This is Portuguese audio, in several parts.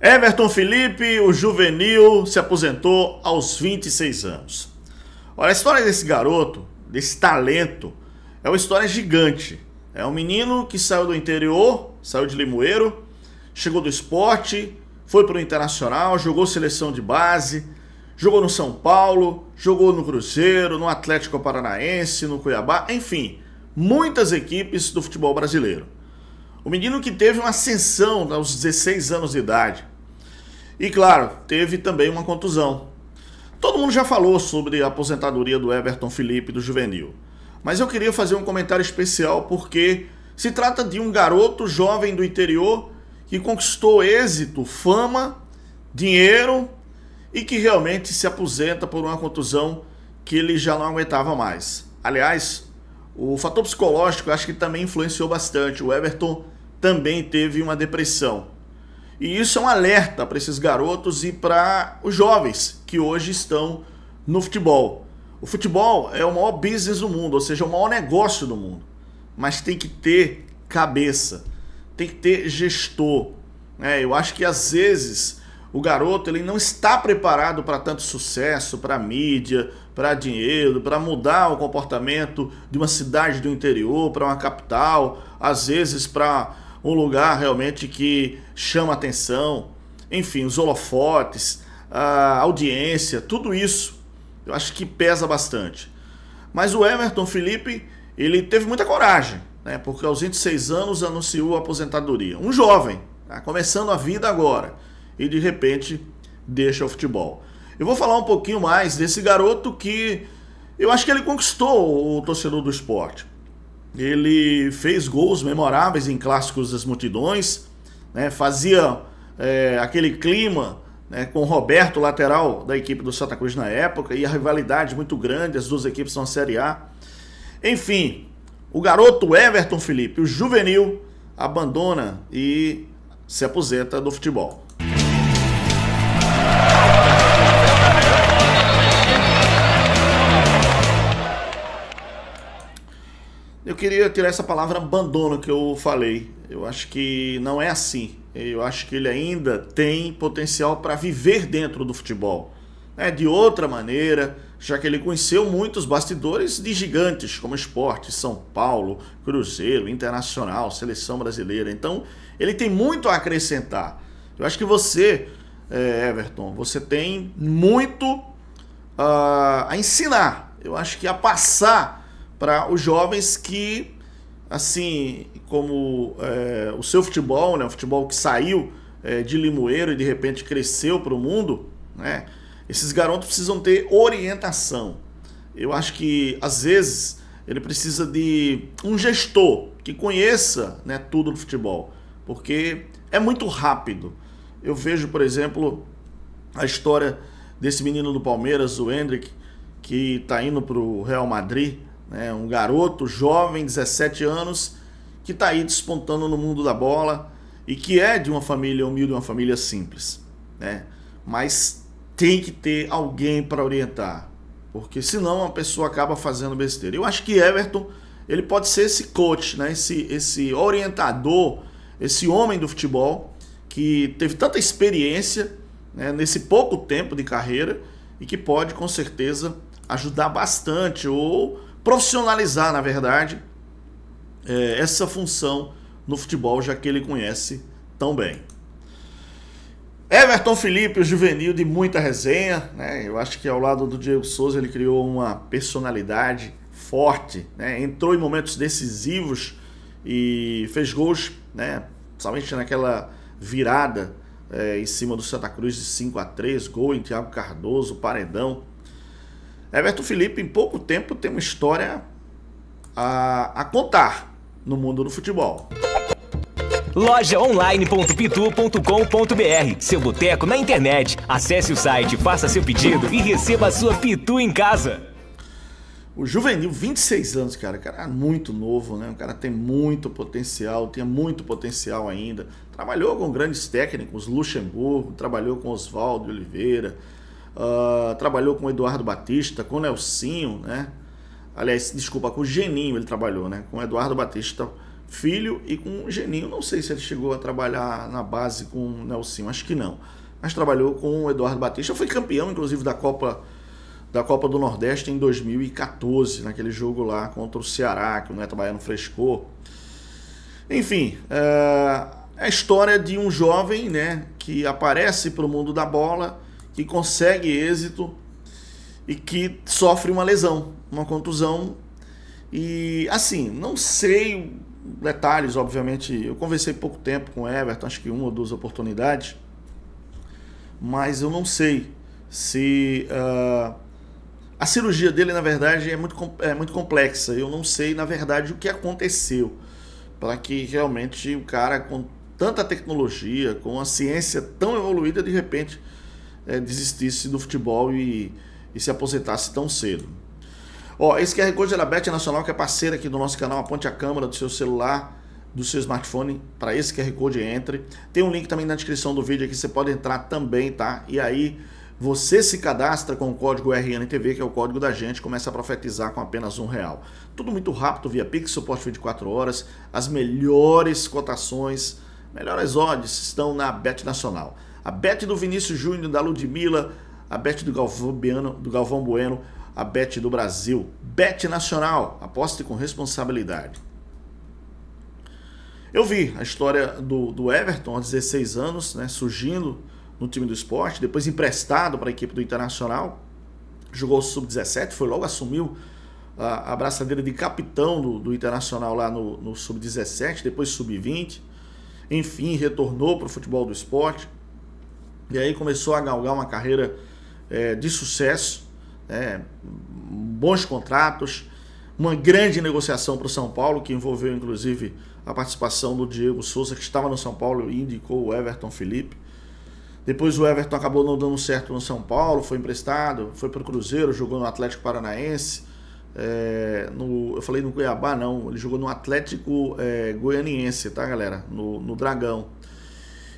Everton Felipe, o juvenil, se aposentou aos 26 anos. Olha, a história desse garoto, desse talento, é uma história gigante. É um menino que saiu do interior, saiu de Limoeiro, chegou do esporte, foi para o Internacional, jogou seleção de base, jogou no São Paulo, jogou no Cruzeiro, no Atlético Paranaense, no Cuiabá, enfim, muitas equipes do futebol brasileiro. O menino que teve uma ascensão aos 16 anos de idade, e claro, teve também uma contusão. Todo mundo já falou sobre a aposentadoria do Everton Felipe do Juvenil, mas eu queria fazer um comentário especial porque se trata de um garoto jovem do interior que conquistou êxito, fama, dinheiro e que realmente se aposenta por uma contusão que ele já não aguentava mais. Aliás, o fator psicológico acho que também influenciou bastante. O Everton também teve uma depressão. E isso é um alerta para esses garotos e para os jovens que hoje estão no futebol. O futebol é o maior business do mundo, ou seja, é o maior negócio do mundo. Mas tem que ter cabeça, tem que ter gestor. É, eu acho que às vezes o garoto ele não está preparado para tanto sucesso, para mídia, para dinheiro, para mudar o comportamento de uma cidade do interior para uma capital, às vezes para um lugar realmente que chama atenção, enfim, os holofotes, a audiência, tudo isso, eu acho que pesa bastante. Mas o Everton Felipe, ele teve muita coragem, né? porque aos 26 anos anunciou a aposentadoria. Um jovem, tá? começando a vida agora, e de repente deixa o futebol. Eu vou falar um pouquinho mais desse garoto que eu acho que ele conquistou o torcedor do esporte ele fez gols memoráveis em clássicos das multidões, né? fazia é, aquele clima né, com o Roberto, lateral da equipe do Santa Cruz na época, e a rivalidade muito grande, as duas equipes são Série A. Enfim, o garoto Everton Felipe, o juvenil, abandona e se aposenta do futebol. Eu queria tirar essa palavra abandono que eu falei. Eu acho que não é assim. Eu acho que ele ainda tem potencial para viver dentro do futebol. Né? De outra maneira, já que ele conheceu muitos bastidores de gigantes como Esporte, São Paulo, Cruzeiro, Internacional, Seleção Brasileira. Então, ele tem muito a acrescentar. Eu acho que você, é, Everton, você tem muito ah, a ensinar. Eu acho que a passar para os jovens que, assim como é, o seu futebol, né, o futebol que saiu é, de Limoeiro e de repente cresceu para o mundo, né, esses garotos precisam ter orientação. Eu acho que às vezes ele precisa de um gestor que conheça né, tudo do futebol, porque é muito rápido. Eu vejo, por exemplo, a história desse menino do Palmeiras, o Hendrick, que está indo para o Real Madrid né? um garoto jovem, 17 anos, que está aí despontando no mundo da bola e que é de uma família humilde, uma família simples. Né? Mas tem que ter alguém para orientar, porque senão a pessoa acaba fazendo besteira. Eu acho que Everton ele pode ser esse coach, né? esse, esse orientador, esse homem do futebol que teve tanta experiência né, nesse pouco tempo de carreira e que pode com certeza ajudar bastante ou profissionalizar, na verdade, é, essa função no futebol, já que ele conhece tão bem. Everton Felipe, o juvenil de muita resenha, né? Eu acho que ao lado do Diego Souza ele criou uma personalidade forte, né? Entrou em momentos decisivos e fez gols, né? Principalmente naquela virada é, em cima do Santa Cruz de 5 a 3 gol em Thiago Cardoso, paredão. Everton Felipe, em pouco tempo, tem uma história a, a contar no mundo do futebol. Lojaonline.pitu.com.br Seu boteco na internet. Acesse o site, faça seu pedido e receba a sua pitu em casa. O Juvenil, 26 anos, cara. O cara é muito novo, né? O cara tem muito potencial, tinha muito potencial ainda. Trabalhou com grandes técnicos, Luxemburgo, trabalhou com Oswaldo Oliveira, uh, trabalhou com Eduardo Batista, com Nelsinho, né? Aliás, desculpa, com Geninho ele trabalhou, né? Com Eduardo Batista Filho e com Geninho. Não sei se ele chegou a trabalhar na base com Nelsinho, acho que não. Mas trabalhou com Eduardo Batista. Foi campeão, inclusive, da Copa da Copa do Nordeste em 2014, naquele jogo lá contra o Ceará, que o Neto Baiano frescou. Enfim, eh, é a história de um jovem né, que aparece para o mundo da bola que consegue êxito e que sofre uma lesão, uma contusão. E assim, não sei detalhes, obviamente. Eu conversei pouco tempo com o Everton, acho que uma ou duas oportunidades, mas eu não sei se uh, a cirurgia dele, na verdade, é muito, é muito complexa. Eu não sei, na verdade, o que aconteceu para que realmente o cara, com tanta tecnologia, com a ciência tão evoluída, de repente é, desistisse do futebol e, e, se aposentasse tão cedo. Ó, esse QR Code da Bet Nacional, que é parceira aqui do nosso canal, aponte a câmera do seu celular, do seu smartphone para esse QR Code entre. Tem um link também na descrição do vídeo aqui, você pode entrar também, tá? E aí você se cadastra com o código RNTV, que é o código da gente, começa a profetizar com apenas um real. Tudo muito rápido via Pix, suporte 24 horas, as melhores cotações, melhores odds estão na Bet Nacional a Beth do Vinícius Júnior, da Ludmilla, a Beth do Galvão, Biano, do Galvão Bueno, a Bet do Brasil. Bete Nacional, aposte com responsabilidade. Eu vi a história do, do Everton há 16 anos, né, surgindo no time do esporte, depois emprestado para a equipe do Internacional, jogou sub-17, foi logo assumiu a, a braçadeira de capitão do, do Internacional lá no, no sub-17, depois sub-20, enfim, retornou para o futebol do esporte. E aí começou a galgar uma carreira é, de sucesso, é, bons contratos, uma grande negociação para o São Paulo, que envolveu inclusive a participação do Diego Souza, que estava no São Paulo e indicou o Everton Felipe. Depois o Everton acabou não dando certo no São Paulo, foi emprestado, foi para o Cruzeiro, jogou no Atlético Paranaense. É, no, eu falei no Cuiabá, não, ele jogou no Atlético é, Goianiense, tá galera? No, no Dragão.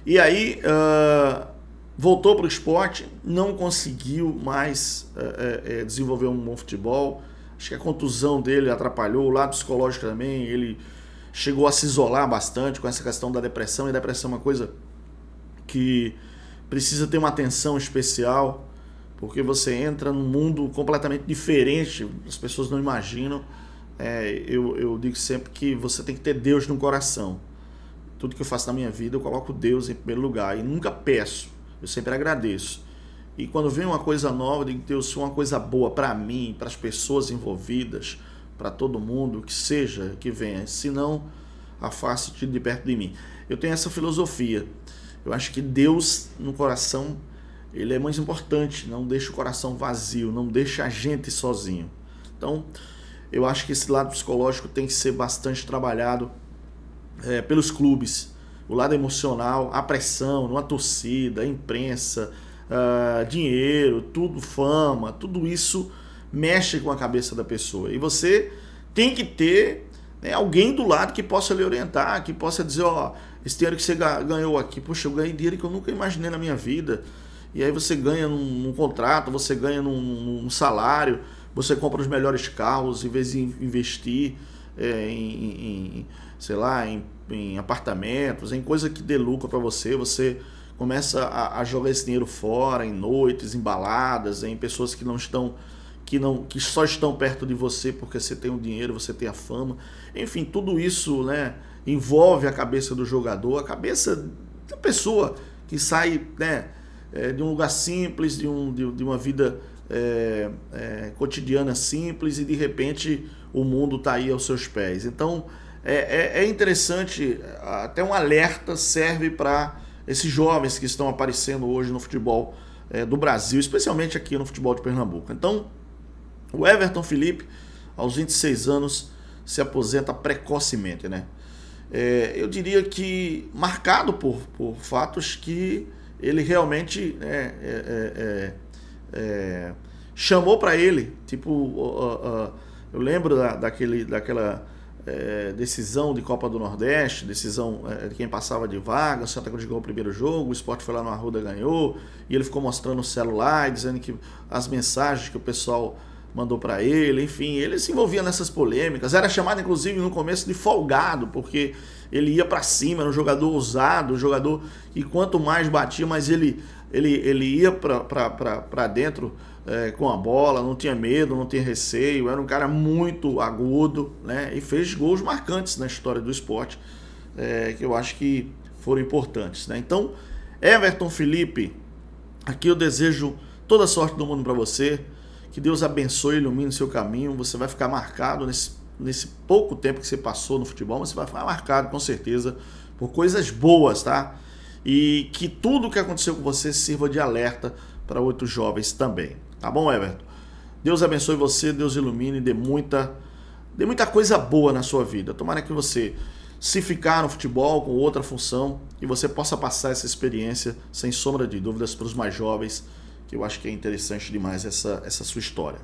E aí, ah, voltou para o esporte, não conseguiu mais é, é, é, desenvolver um bom futebol. Acho que a contusão dele atrapalhou, o lado psicológico também. Ele chegou a se isolar bastante com essa questão da depressão, e depressão é uma coisa que precisa ter uma atenção especial, porque você entra num mundo completamente diferente, as pessoas não imaginam. É, eu, eu digo sempre que você tem que ter Deus no coração. Tudo que eu faço na minha vida, eu coloco Deus em primeiro lugar e nunca peço eu sempre agradeço. E quando vem uma coisa nova, tem que ter uma coisa boa para mim, para as pessoas envolvidas, para todo mundo, que seja, que venha. Se não, afaste-te de perto de mim. Eu tenho essa filosofia. Eu acho que Deus no coração, ele é mais importante. Não deixa o coração vazio, não deixa a gente sozinho. Então, eu acho que esse lado psicológico tem que ser bastante trabalhado é, pelos clubes o lado emocional, a pressão, numa torcida, a imprensa, uh, dinheiro, tudo, fama, tudo isso mexe com a cabeça da pessoa. E você tem que ter né, alguém do lado que possa lhe orientar, que possa dizer, ó, oh, esse dinheiro que você ganhou aqui, poxa, eu ganhei dinheiro que eu nunca imaginei na minha vida. E aí você ganha num, num contrato, você ganha num, num, salário, você compra os melhores carros, em vez de investir é, em, em, sei lá, em em apartamentos, em coisa que dê lucro para você, você começa a, a, jogar esse dinheiro fora, em noites, em baladas, em pessoas que não estão que não que só estão perto de você porque você tem o dinheiro, você tem a fama. Enfim, tudo isso, né, envolve a cabeça do jogador, a cabeça da pessoa que sai, né, é, de um lugar simples, de, um, de, de uma vida é, é, cotidiana simples e de repente o mundo está aí aos seus pés. Então, é, é, é interessante, até um alerta serve para esses jovens que estão aparecendo hoje no futebol é, do Brasil, especialmente aqui no futebol de Pernambuco. Então, o Everton Felipe, aos 26 anos, se aposenta precocemente, né? É, eu diria que marcado por, por fatos que ele realmente é, chamou para ele. Tipo, uh, uh, eu lembro da, daquele, daquela é, decisão de Copa do Nordeste, decisão é, de quem passava de vaga, o Santa Cruz ganhou o primeiro jogo, o esporte foi lá no Arruda ganhou, e ele ficou mostrando o celular, e dizendo que as mensagens que o pessoal mandou para ele, enfim, ele se envolvia nessas polêmicas, era chamado inclusive no começo de folgado, porque ele ia para cima, era um jogador ousado, um jogador que quanto mais batia, mais ele ele, ele ia para dentro é, com a bola, não tinha medo, não tinha receio, era um cara muito agudo, né? E fez gols marcantes na história do esporte, é, que eu acho que foram importantes, né? Então, Everton Felipe, aqui eu desejo toda a sorte do mundo para você, que Deus abençoe e ilumine o seu caminho, você vai ficar marcado nesse, nesse pouco tempo que você passou no futebol, mas você vai ficar marcado com certeza por coisas boas, tá? e que tudo o que aconteceu com você sirva de alerta para outros jovens também. Tá bom, Everton? Deus abençoe você, Deus ilumine, dê muita, dê muita coisa boa na sua vida. Tomara que você se ficar no futebol com outra função e você possa passar essa experiência sem sombra de dúvidas para os mais jovens, que eu acho que é interessante demais essa, essa sua história.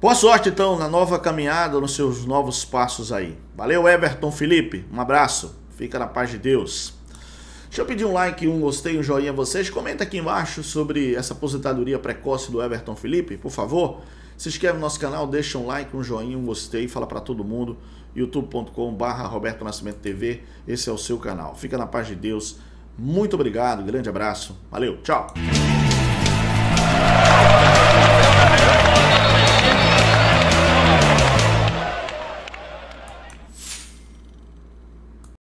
Boa sorte então na nova caminhada, nos seus novos passos aí. Valeu, Everton Felipe, um abraço, fica na paz de Deus. Deixa eu pedir um like, um gostei, um joinha a vocês. Comenta aqui embaixo sobre essa aposentadoria precoce do Everton Felipe, por favor. Se inscreve no nosso canal, deixa um like, um joinha, um gostei, fala para todo mundo. youtube.com.br Roberto Nascimento TV, esse é o seu canal. Fica na paz de Deus. Muito obrigado, grande abraço. Valeu, tchau.